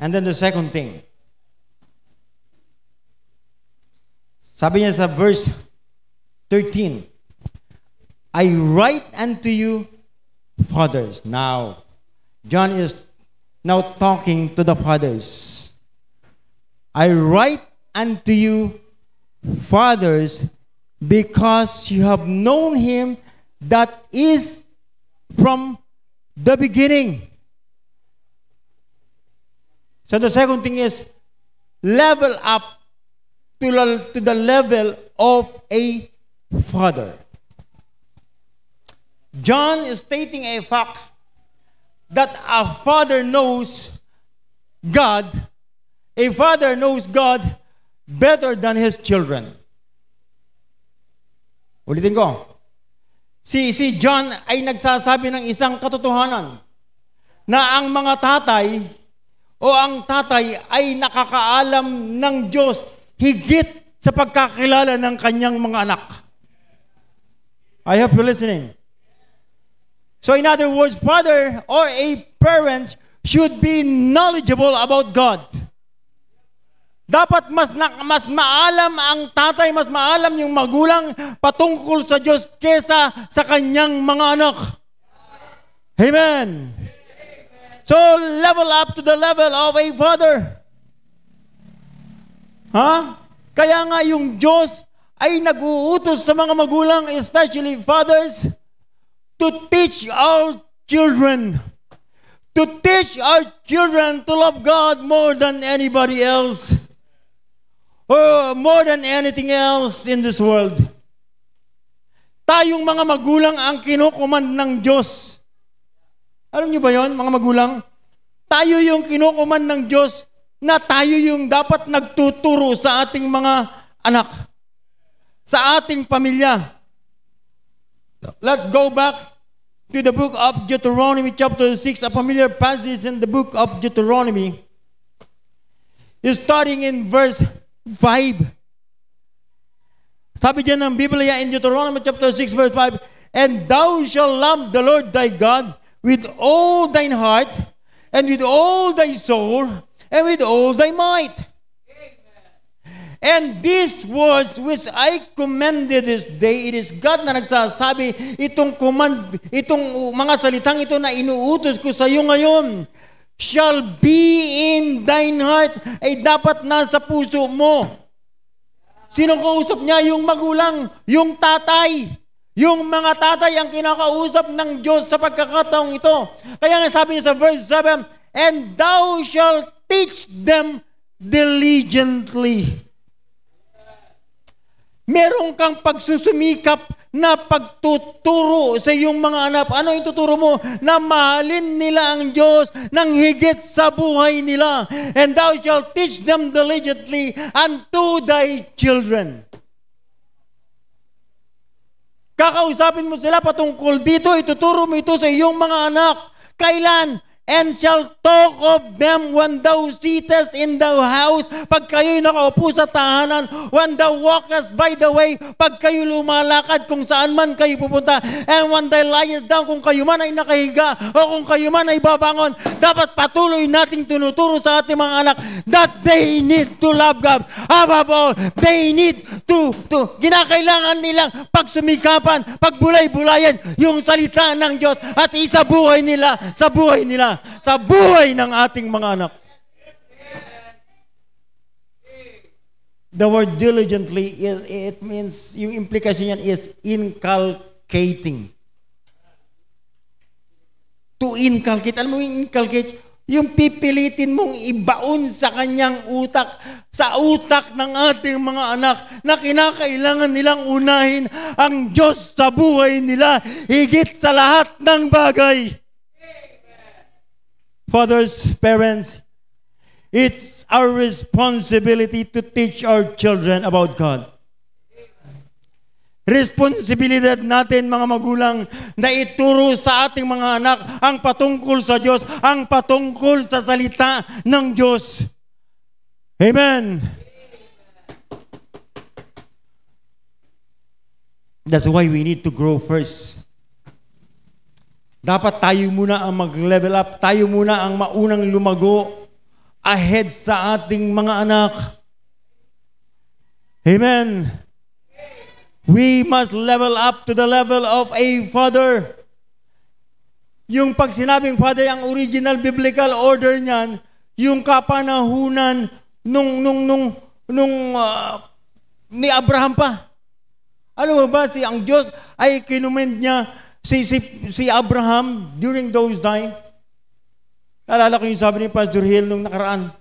And then the second thing. Sabi niya sa verse 13, I write unto you, fathers. Now, John is now talking to the fathers. I write unto you, fathers, because you have known him that is from the beginning. So the second thing is level up to, to the level of a father. John is stating a fact that a father knows God, a father knows God better than his children. Ulitin ko. Si, si John ay nagsasabi ng isang katotohanan na ang mga tatay o ang tatay ay nakakaalam ng Diyos higit sa pagkakilala ng kanyang mga anak. I hope you're listening. So in other words, father or a parent should be knowledgeable about God. Dapat mas, na, mas maalam ang tatay, mas maalam yung magulang patungkol sa Diyos kesa sa kanyang mga anak. Amen. So level up to the level of a father. Ha? Kaya nga yung Diyos ay nag-uutos sa mga magulang, especially fathers, to teach our children. To teach our children to love God more than anybody else or oh, more than anything else in this world. Tayong mga magulang ang kinukumand ng Diyos. Alam niyo ba yon mga magulang? Tayo yung kinukumand ng Diyos na tayo yung dapat nagtuturo sa ating mga anak, sa ating pamilya. Let's go back to the book of Deuteronomy chapter 6, a familiar passage in the book of Deuteronomy. Starting in verse 5. Sabi dyan ng Biblia in Deuteronomy chapter 6 verse 5, And thou shalt love the Lord thy God with all thine heart, and with all thy soul, and with all thy might. Amen. And these words which I commanded this day, it is God na nagsasabi itong, command, itong mga salitang ito na inuutos ko sa iyo ngayon shall be in thine heart ay dapat nasa puso mo. Sinong kausap niya? Yung magulang, yung tatay. Yung mga tatay ang kinakausap ng Diyos sa pagkakataong ito. Kaya nga sabi niya sa verse 7, And thou shalt teach them diligently. Merong kang pagsusumikap na pagtuturo sa iyong mga anak. Ano yung tuturo mo? Na mahalin nila ang Diyos ng higit sa buhay nila. And thou shalt teach them diligently unto thy children. Kakausapin mo sila patungkol dito, ituturo mo ito sa iyong mga anak. Kailan? and shall talk of them when thou sittest in the house, pag kayo'y nakaupo sa tahanan, when thou walkest by the way, pag kayo lumalakad kung saan man kayo pupunta, and when thou liest down, kung kayo man ay nakahiga, o kung kayo man ay babangon, dapat patuloy nating tunuturo sa ating mga anak that they need to love God. Above all, they need to, to, ginakailangan nilang pagsumikapan, pagbulay-bulayan yung salita ng Diyos at isa buhay nila sa buhay nila na sa buhay ng ating mga anak. The word diligently, it, it means, yung implication niyan is inculcating. To inculcate. Alam mo yung inculcate? Yung pipilitin mong ibaon sa kanyang utak, sa utak ng ating mga anak na kinakailangan nilang unahin ang Diyos sa buhay nila higit sa lahat ng bagay fathers, parents, it's our responsibility to teach our children about God. Responsibilidad natin mga magulang na ituro sa ating mga anak ang patungkol sa Diyos, ang patungkol sa salita ng Diyos. Amen. That's why we need to grow first. Dapat tayo muna ang mag-level up. Tayo muna ang maunang lumago ahead sa ating mga anak. Amen. We must level up to the level of a father. Yung pag sinabing father, ang original biblical order niyan, yung kapanahunan nung, nung, nung, nung uh, ni Abraham pa. Alam mo ba, si ang Diyos ay kinumend niya Si, si, si Abraham, during those time, naalala ko yung sabi ni Pastor Hill nung nakaraan,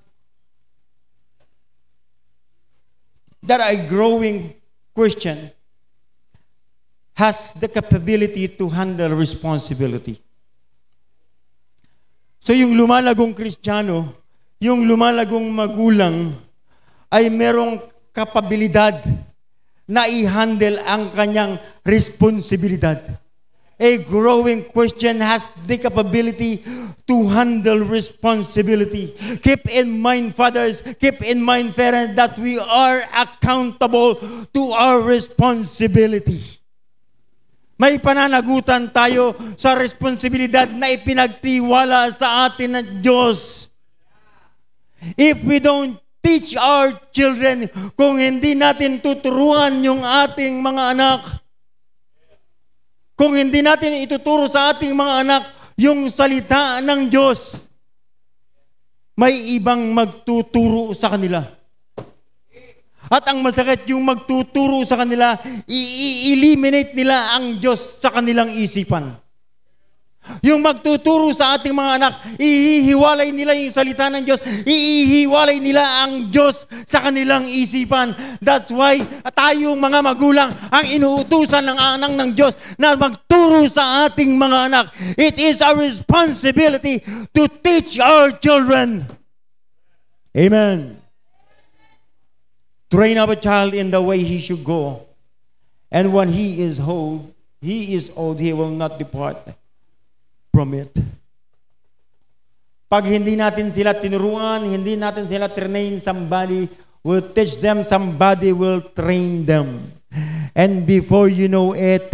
that a growing Christian has the capability to handle responsibility. So yung lumalagong Kristiyano, yung lumalagong magulang, ay merong kapabilidad na i-handle ang kanyang responsibilidad. A growing Christian has the capability to handle responsibility. Keep in mind, fathers, keep in mind, parents, that we are accountable to our responsibility. May pananagutan tayo sa responsibilidad na ipinagtiwala sa atin ng Diyos. If we don't teach our children, kung hindi natin tuturuan yung ating mga anak, kung hindi natin ituturo sa ating mga anak yung salita ng Diyos, may ibang magtuturo sa kanila. At ang masakit, yung magtuturo sa kanila, i-eliminate nila ang Diyos sa kanilang isipan. Yung magtuturo sa ating mga anak, ihihiwalay nila yung salita ng Diyos, ihihiwalay nila ang Diyos sa kanilang isipan. That's why tayong mga magulang ang inuutusan ng anak ng Diyos na magturo sa ating mga anak. It is our responsibility to teach our children. Amen. Train up a child in the way he should go, and when he is old, he is old, he will not depart from it. Pag hindi natin sila tinuruan, hindi natin sila train, somebody will teach them, somebody will train them. And before you know it,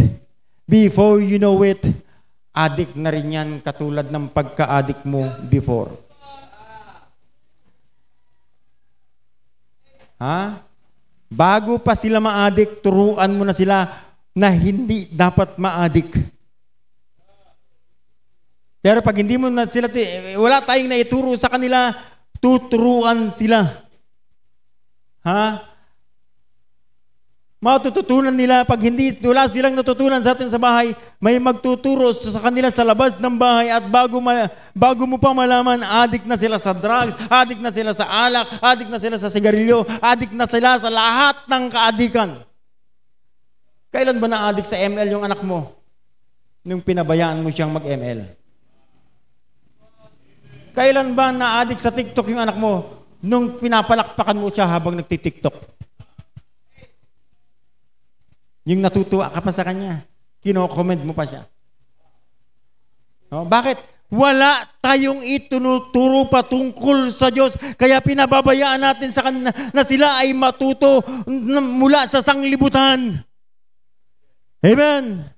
before you know it, addict na rin yan katulad ng pagka-addict mo before. Ha? Bago pa sila ma-addict, turuan mo na sila na hindi dapat ma-addict. Pero pag hindi mo na sila, wala tayong naituro sa kanila, tuturuan sila. Ha? Matututunan nila pag hindi wala silang natutunan sa atin sa bahay, may magtuturo sa kanila sa labas ng bahay at bago ma, bago mo pa malaman, adik na sila sa drugs, adik na sila sa alak, adik na sila sa sigarilyo, adik na sila sa lahat ng kaadikan. Kailan ba na adik sa ML yung anak mo? Nung pinabayaan mo siyang mag-ML. Kailan ba na-addict sa TikTok yung anak mo? Nung pinapalakpakan mo siya habang nagtitiktok. Yung natutuwa ka pa sa kanya, kino-comment mo pa siya. No? Bakit? Wala tayong itunuturo patungkol sa Diyos. Kaya pinababayaan natin sa kanila na sila ay matuto mula sa sanglibutan. Amen.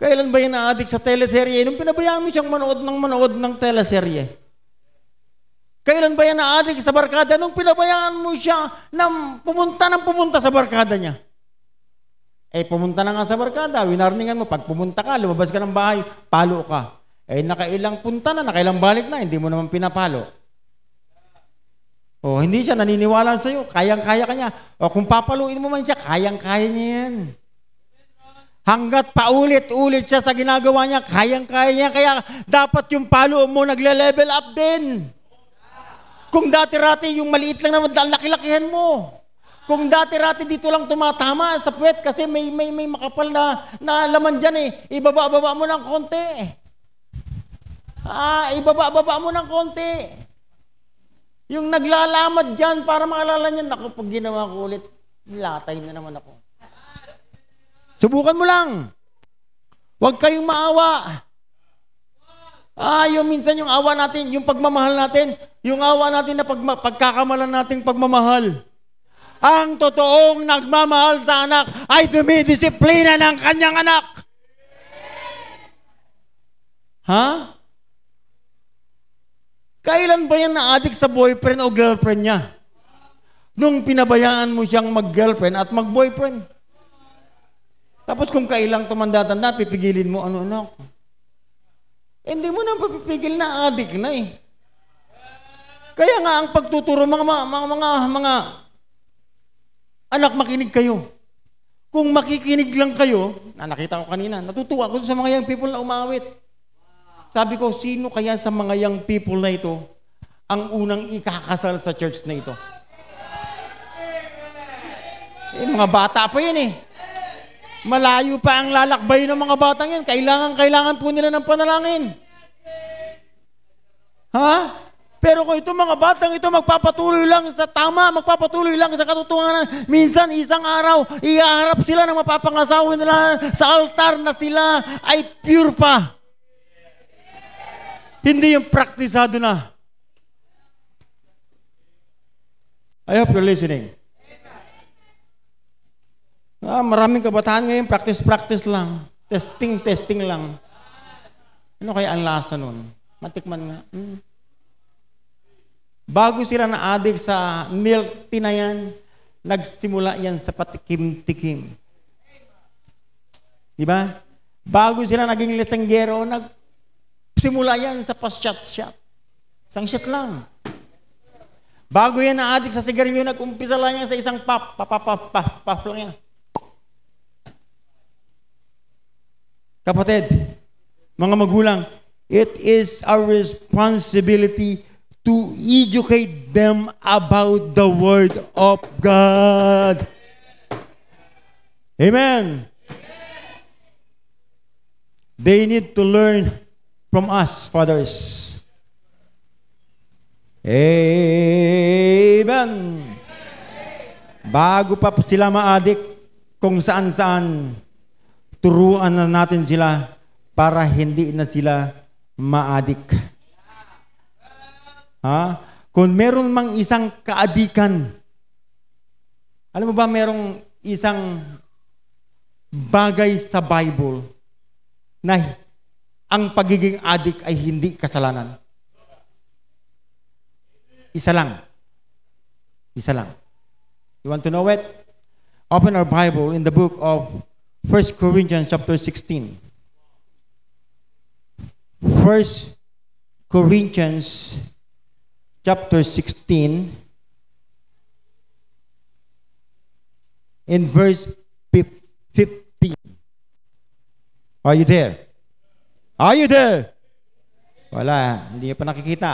Kailan ba yan na sa teleserye? Nung pinabayaan mo siyang manood ng manood ng teleserye. Kailan ba yan na sa barkada? Nung pinabayaan mo siya na pumunta ng pumunta sa barkada niya. Eh, pumunta na nga sa barkada, winarningan mo, pag pumunta ka, lumabas ka ng bahay, palo ka. Eh, nakailang punta na, nakailang balik na, hindi mo naman pinapalo. O, oh, hindi siya naniniwala sa'yo, kayang-kaya ka niya. O, oh, kung papaluin mo man siya, kayang-kaya niya yan. Hanggat paulit-ulit siya sa ginagawa niya, kayang-kaya niya. Kaya dapat yung follow mo nagle-level up din. Kung dati-rati yung maliit lang naman, laki-lakihan mo. Kung dati-rati dito lang tumatama sa puwet kasi may, may, may makapal na, na laman dyan eh. Ibaba-baba mo ng konti. Ah, ibaba-baba mo ng konti. Yung naglalamad dyan para maalala niya, naku, pag ginawa ko ulit, latay na naman ako. Subukan mo lang. Huwag kayong maawa. Ah, yung minsan yung awa natin, yung pagmamahal natin, yung awa natin na pagma, pagkakamalan nating pagmamahal. Ang totoong nagmamahal sa anak ay dumidisiplina ng kanyang anak. Ha? Kailan ba yan na-addict sa boyfriend o girlfriend niya? Nung pinabayaan mo siyang mag-girlfriend at mag-boyfriend. Tapos kung kailang tumanda-tanda, pipigilin mo ano ano. Hindi mo na papipigil na adik na eh. Kaya nga ang pagtuturo mga mga mga mga, mga anak makinig kayo. Kung makikinig lang kayo, na ah, nakita ko kanina, natutuwa ako sa mga young people na umawit. Sabi ko, sino kaya sa mga young people na ito ang unang ikakasal sa church na ito? Eh, mga bata pa yun eh. Malayo pa ang lalakbay ng mga batang yan. Kailangan, kailangan po nila ng panalangin. Ha? Pero kung itong mga batang ito magpapatuloy lang sa tama, magpapatuloy lang sa katotohanan, minsan isang araw, iaharap sila ng mapapangasawa nila sa altar na sila ay pure pa. Hindi yung praktisado na. I hope you're listening. Ah, maraming kabataan ngayon, practice-practice lang. Testing-testing lang. Ano kaya ang lasa nun? Matikman nga. Hmm. Bago sila na-addict sa milk tea na yan, nagsimula yan sa patikim-tikim. Di ba? Bago sila naging lesenggero, nagsimula yan sa pasyat-syat. Isang shot lang. Bago yan na-addict sa sigarilyo, nag-umpisa lang yan sa isang pop, papapapapap lang yan. Kapatid, mga magulang, it is our responsibility to educate them about the Word of God. Amen. They need to learn from us, fathers. Amen. Bago pa sila maadik kung saan-saan, turuan na natin sila para hindi na sila maadik. Ha? Kung meron mang isang kaadikan, alam mo ba merong isang bagay sa Bible na ang pagiging adik ay hindi kasalanan. Isa lang. Isa lang. You want to know it? Open our Bible in the book of First Corinthians chapter 16. First Corinthians chapter 16 in verse 15. Are you there? Are you there? Wala, hindi pa nakikita.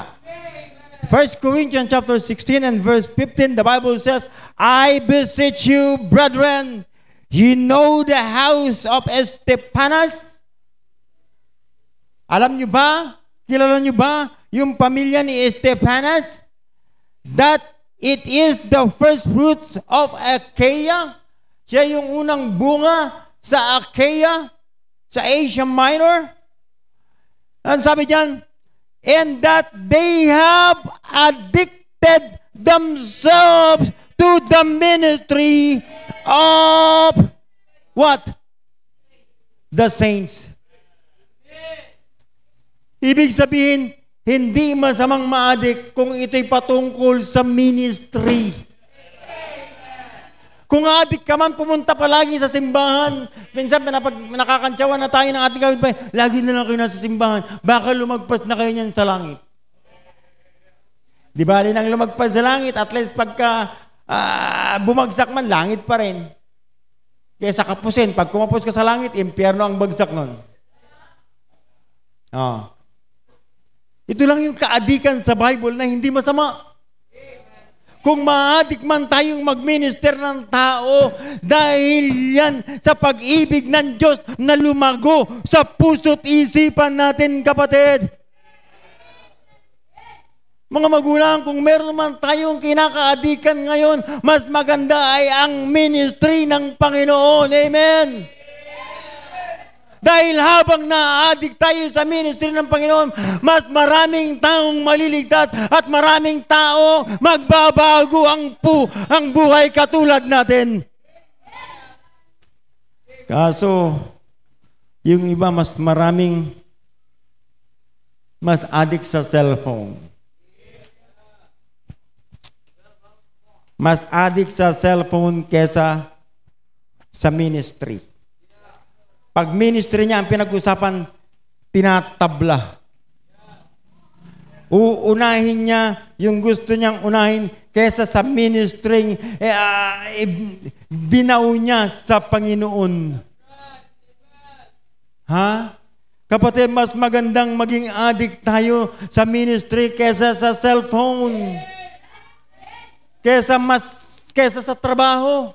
1 Corinthians chapter 16 and verse 15, the Bible says, I beseech you, brethren, You know the house of Estepanas? Alam nyo ba? Kilala nyo ba yung pamilya ni Estepanas? That it is the first fruits of Achaia. Siya yung unang bunga sa Achaia, sa Asia Minor. Ang sabi diyan, and that they have addicted themselves to the ministry of what? The saints. Ibig sabihin, hindi masamang maadik kung ito'y patungkol sa ministry. Kung adik ka man, pumunta palagi sa simbahan. Minsan, pag nakakantsawan na tayo ng ating gawin pa, lagi na lang kayo nasa simbahan. Baka lumagpas na kayo niyan sa langit. Di ba, nang lumagpas sa langit, at least pagka uh, bumagsak man, langit pa rin. Kesa kapusin, pag kumapos ka sa langit, impyerno ang bagsak nun. Oh. Ito lang yung kaadikan sa Bible na hindi masama. Kung maadik man tayong magminister ng tao dahil yan sa pag-ibig ng Diyos na lumago sa puso't isipan natin, kapatid. Mga magulang, kung meron man tayong kinakaadikan ngayon, mas maganda ay ang ministry ng Panginoon. Amen? Dahil habang naadik tayo sa ministry ng Panginoon, mas maraming taong maliligtas at maraming tao magbabago ang, pu ang buhay katulad natin. Kaso, yung iba mas maraming mas adik sa cellphone. mas adik sa cellphone kesa sa ministry. Pag ministry niya, ang pinag-usapan, tinatabla. Uunahin niya yung gusto niyang unahin kesa sa ministry, eh, uh, eh, binaw niya sa Panginoon. Ha? Kapatid, mas magandang maging adik tayo sa ministry kesa sa cellphone. Yeah kesa mas kesa sa trabaho.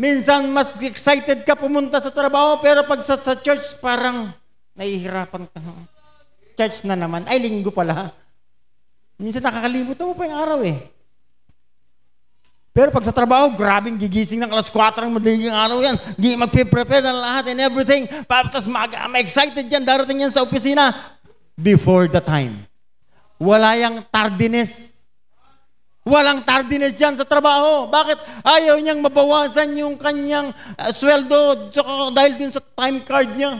Minsan mas excited ka pumunta sa trabaho pero pag sa, sa church parang nahihirapan ka. Church na naman. Ay, linggo pala. Minsan nakakalimot mo pa yung araw eh. Pero pag sa trabaho, grabing gigising ng alas 4 ng madaling araw yan. Hindi magpiprepare ng lahat and everything. Tapos ma-excited ah, yan, darating yan sa opisina before the time. Wala yung tardiness Walang tardiness dyan sa trabaho. Bakit? Ayaw niyang mabawasan yung kanyang ah, sweldo tsaka dahil din sa time card niya.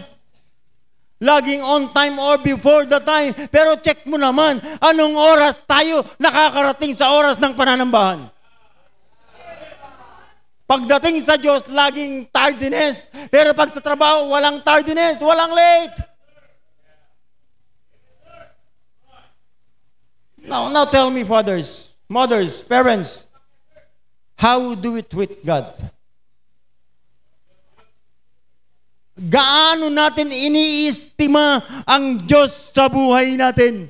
Laging on time or before the time. Pero check mo naman, anong oras tayo nakakarating sa oras ng pananambahan? Pagdating sa Diyos, laging tardiness. Pero pag sa trabaho, walang tardiness, walang late. Now, now tell me, fathers, mothers, parents, how do we treat God? Gaano natin iniistima ang Diyos sa buhay natin?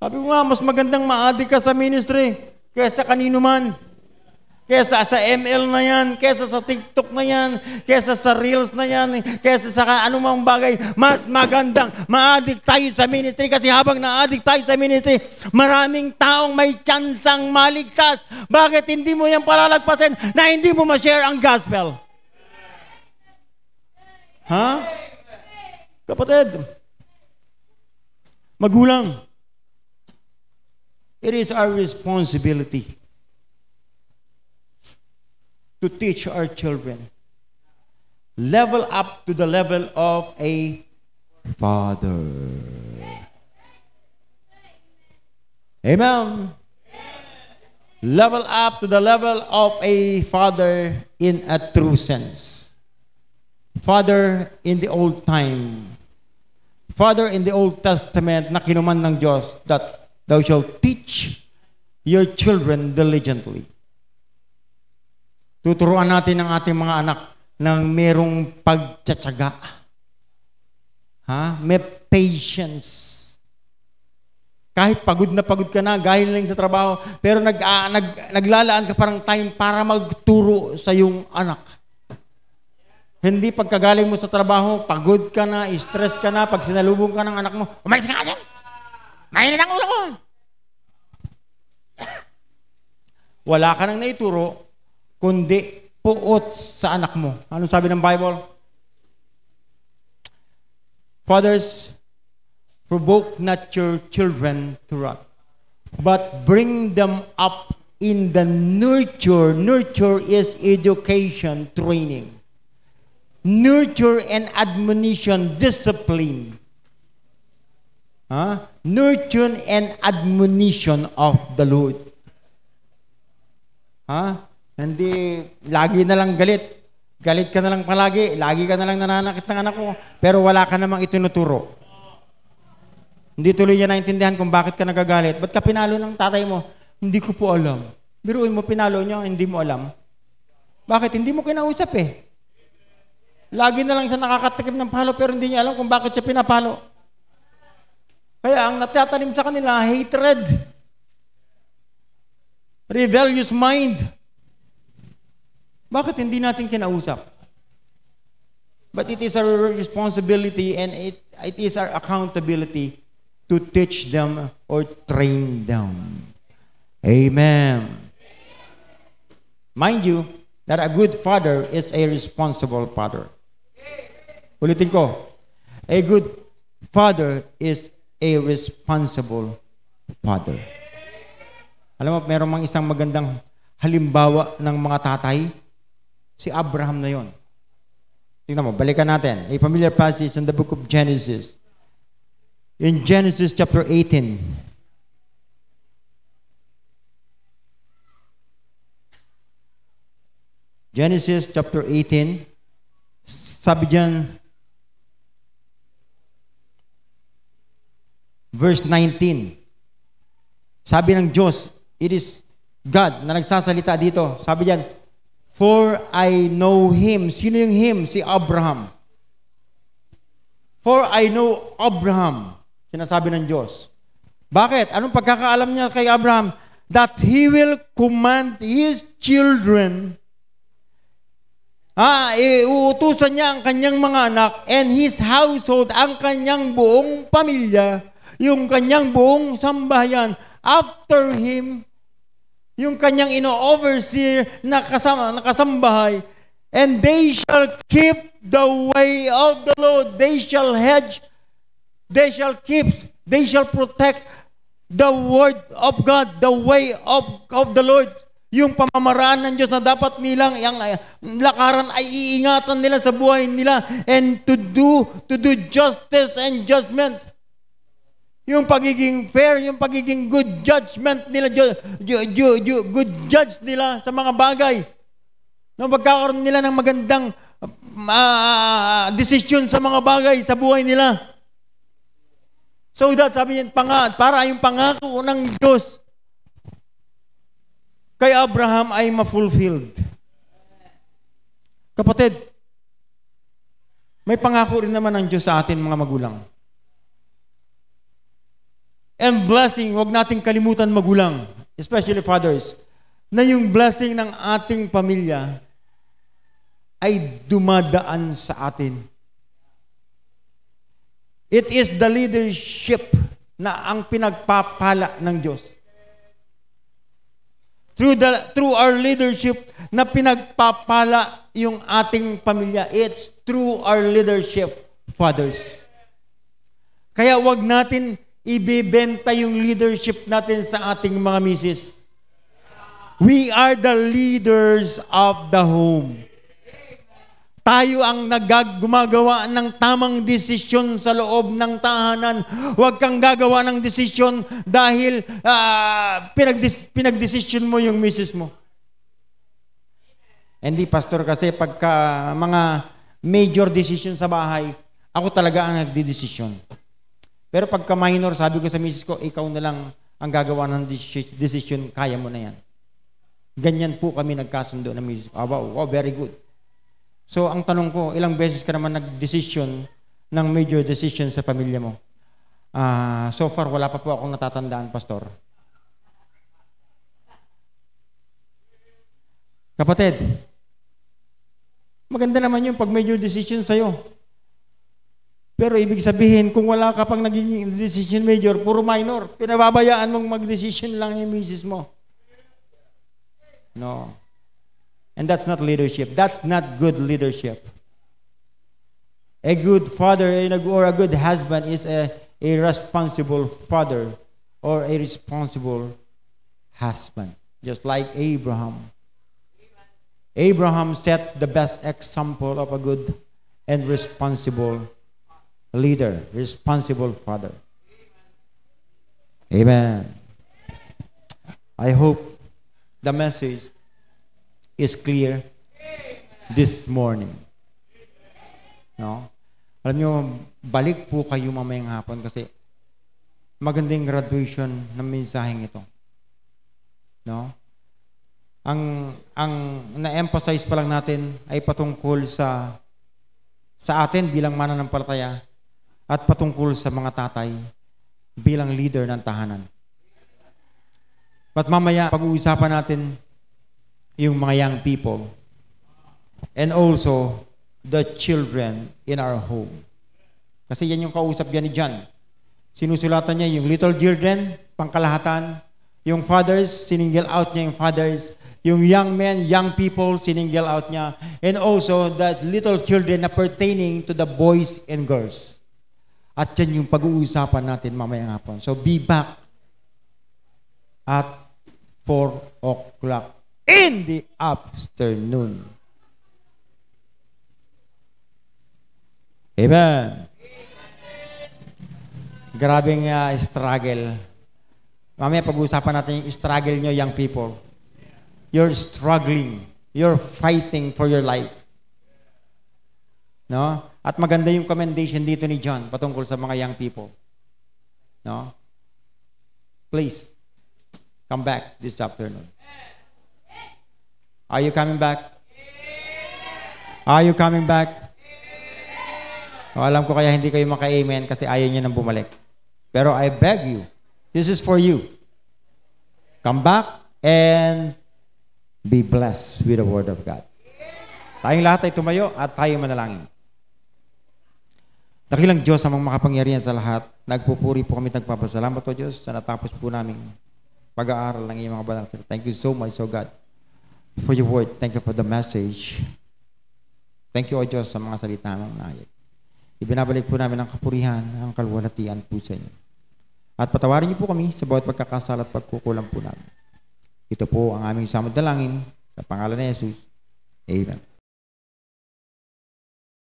Sabi mo nga, mas magandang maadi ka sa ministry kaysa kanino man. Kesa sa ML na yan, kesa sa TikTok na yan, kesa sa Reels na yan, kesa sa anumang bagay, mas magandang maadik tayo sa ministry. Kasi habang naadik tayo sa ministry, maraming taong may tsansang maligtas. Bakit hindi mo yan palalagpasin na hindi mo ma-share ang gospel? Ha? Kapatid, magulang, it is our responsibility to teach our children. Level up to the level of a father. Amen. Level up to the level of a father in a true sense. Father in the old time. Father in the Old Testament na kinuman ng Diyos that thou shalt teach your children diligently. Tuturuan natin ang ating mga anak ng merong pagtsatsaga. Ha? May patience. Kahit pagod na pagod ka na, galing sa trabaho, pero nag, uh, nag, naglalaan ka parang time para magturo sa iyong anak. Hindi pagkagaling mo sa trabaho, pagod ka na, stress ka na, pag sinalubong ka ng anak mo, umalis ka dyan! Mainit ang ulo ko! *coughs* Wala ka nang naituro, kundi puot sa anak mo. Anong sabi ng Bible? Fathers, provoke not your children to wrath, but bring them up in the nurture. Nurture is education, training. Nurture and admonition, discipline. Huh? Nurture and admonition of the Lord. Huh? Hindi, lagi na lang galit. Galit ka na lang palagi. Lagi ka na lang nananakit ng anak ko. Pero wala ka namang itinuturo. Hindi tuloy niya naintindihan kung bakit ka nagagalit. Ba't ka pinalo ng tatay mo? Hindi ko po alam. Biruin mo, pinalo niya, hindi mo alam. Bakit? Hindi mo kinausap eh. Lagi na lang siya nakakatakip ng palo pero hindi niya alam kung bakit siya pinapalo. Kaya ang natatanim sa kanila, hatred. Rebellious mind. Bakit hindi natin kinausap? But it is our responsibility and it, it is our accountability to teach them or train them. Amen. Mind you, that a good father is a responsible father. Ulitin ko, a good father is a responsible father. Alam mo, meron mang isang magandang halimbawa ng mga tatay si Abraham na yon. Tingnan mo, balikan natin. A familiar passage in the book of Genesis. In Genesis chapter 18. Genesis chapter 18. Sabi dyan, verse 19. Sabi ng Diyos, it is God na nagsasalita dito. Sabi diyan, For I know him. Sino yung him? Si Abraham. For I know Abraham. Sinasabi ng Diyos. Bakit? Anong pagkakaalam niya kay Abraham? That he will command his children. Ah, iuutusan niya ang kanyang mga anak and his household, ang kanyang buong pamilya, yung kanyang buong sambahayan after him yung kanyang ino-overseer na kasama, nakasambahay, and they shall keep the way of the Lord. They shall hedge, they shall keep, they shall protect the word of God, the way of, of the Lord. Yung pamamaraan ng Diyos na dapat nilang yung lakaran ay iingatan nila sa buhay nila and to do to do justice and judgment. Yung pagiging fair, yung pagiging good judgment nila, good judge nila sa mga bagay. No, magkakaroon nila ng magandang uh, decision sa mga bagay sa buhay nila. So that, sabi niya, panga, para yung pangako ng Diyos kay Abraham ay ma-fulfilled. Kapatid, may pangako rin naman ng Diyos sa atin mga magulang and blessing, wag nating kalimutan magulang, especially fathers, na yung blessing ng ating pamilya ay dumadaan sa atin. It is the leadership na ang pinagpapala ng Diyos. Through, the, through our leadership na pinagpapala yung ating pamilya. It's through our leadership, fathers. Kaya wag natin ibibenta yung leadership natin sa ating mga misis. We are the leaders of the home. Tayo ang nagagumagawa ng tamang desisyon sa loob ng tahanan. Huwag kang gagawa ng desisyon dahil uh, pinagdis- pinagdesisyon mo yung misis mo. Hindi, Pastor, kasi pagka mga major decision sa bahay, ako talaga ang nagdidesisyon. Pero pagka minor, sabi ko sa misis ko, ikaw na lang ang gagawa ng decision, kaya mo na yan. Ganyan po kami nagkasundo na misis ko. Ah, wow, wow, very good. So, ang tanong ko, ilang beses ka naman nag-decision ng major decision sa pamilya mo? Uh, so far, wala pa po akong natatandaan, Pastor. Kapatid, maganda naman yung pag major decision sa'yo. Pero ibig sabihin, kung wala ka pang nagiging decision major, puro minor, pinababayaan mong mag-decision lang yung misis mo. No. And that's not leadership. That's not good leadership. A good father eh, or a good husband is a, a responsible father or a responsible husband. Just like Abraham. Abraham set the best example of a good and responsible leader, responsible father. Amen. I hope the message is clear this morning. No? Alam nyo, balik po kayo mamayang hapon kasi magandang graduation ng mensaheng ito. No? Ang ang na-emphasize pa lang natin ay patungkol sa sa atin bilang mananampalataya at patungkol sa mga tatay bilang leader ng tahanan. But mamaya, pag-uusapan natin yung mga young people and also the children in our home. Kasi yan yung kausap yan ni John. Sinusulatan niya yung little children, pangkalahatan. Yung fathers, siningil out niya yung fathers. Yung young men, young people, siningil out niya. And also that little children na pertaining to the boys and girls. At yan yung pag-uusapan natin mamaya hapon. So be back at 4 o'clock in the afternoon. Amen. Grabing uh, struggle. Mamaya pag-uusapan natin yung struggle nyo, young people. You're struggling. You're fighting for your life. No? At maganda yung commendation dito ni John patungkol sa mga young people. No? Please, come back this afternoon. Are you coming back? Are you coming back? O, oh, alam ko kaya hindi kayo maka-amen kasi ayaw niya nang bumalik. Pero I beg you, this is for you. Come back and be blessed with the Word of God. Tayong lahat ay tumayo at tayo manalangin. Dakilang Diyos amang makapangyarihan sa lahat. Nagpupuri po kami nagpapasalamat o Diyos sa natapos po namin pag-aaral ng iyong mga banang salita. Thank you so much, so God, for your word. Thank you for the message. Thank you, O Diyos, sa mga salita mong nayag. Ibinabalik po namin ang kapurihan, ang kalwalatian po sa inyo. At patawarin niyo po kami sa bawat pagkakasala at pagkukulang po namin. Ito po ang aming samod dalangin sa pangalan ni Jesus. Amen.